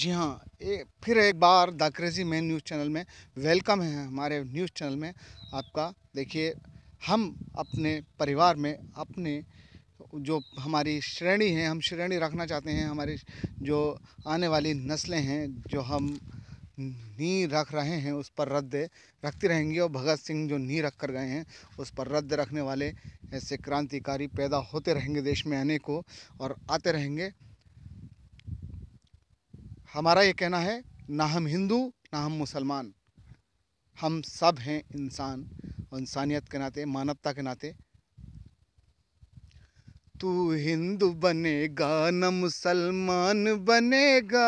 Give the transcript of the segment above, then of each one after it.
जी हाँ ए, फिर एक बार the crazy man news channel में वेलकम है हमारे न्यूज़ चैनल में आपका देखिए हम अपने परिवार में अपने जो हमारी श्रेणी है हम श्रेणी रखना चाहते हैं हमारी जो आने वाली नस्लें हैं जो हम नी रख रहे हैं उस पर रद्द रखती रहेंगी और भगत सिंह जो नी रख कर गए हैं उस पर रद्द रखने वाले ऐसे क्रांतिकारी पैदा होते रहेंगे देश में आने को और आते रहेंगे हमारा ये कहना है ना हम हिंदू ना हम मुसलमान हम सब हैं इंसान और इंसानियत के नाते मानवता के नाते तू हिंदू बनेगा न मुसलमान बनेगा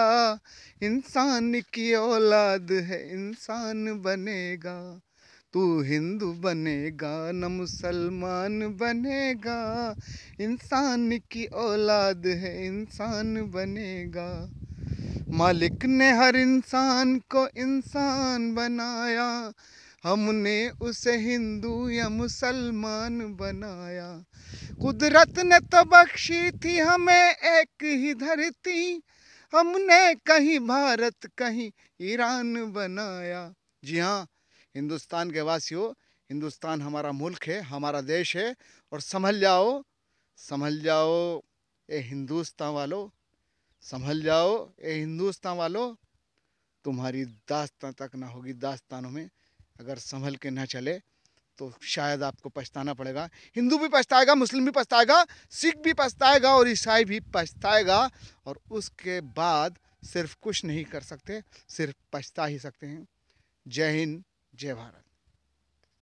इंसान की औलाद है इंसान बनेगा तू हिंदू बनेगा न मुसलमान बनेगा इंसान की औलाद है इंसान बनेगा मालिक ने हर इंसान को इंसान बनाया हमने उसे हिंदू या मुसलमान बनाया कुदरत ने तो बख्शी थी हमें एक ही धरती हमने कहीं भारत कहीं ईरान बनाया जी हाँ हिंदुस्तान के वासियों हिंदुस्तान हमारा मुल्क है हमारा देश है और संभल जाओ संभल जाओ ए हिंदुस्तान वालों संभल जाओ ये हिंदुस्तान वालों तुम्हारी दास्तान तक ना होगी दास्तानों में अगर संभल के ना चले तो शायद आपको पछताना पड़ेगा हिंदू भी पछताएगा मुस्लिम भी पछताएगा सिख भी पछताएगा और ईसाई भी पछताएगा और उसके बाद सिर्फ कुछ नहीं कर सकते सिर्फ पछता ही सकते हैं जय हिंद जय भारत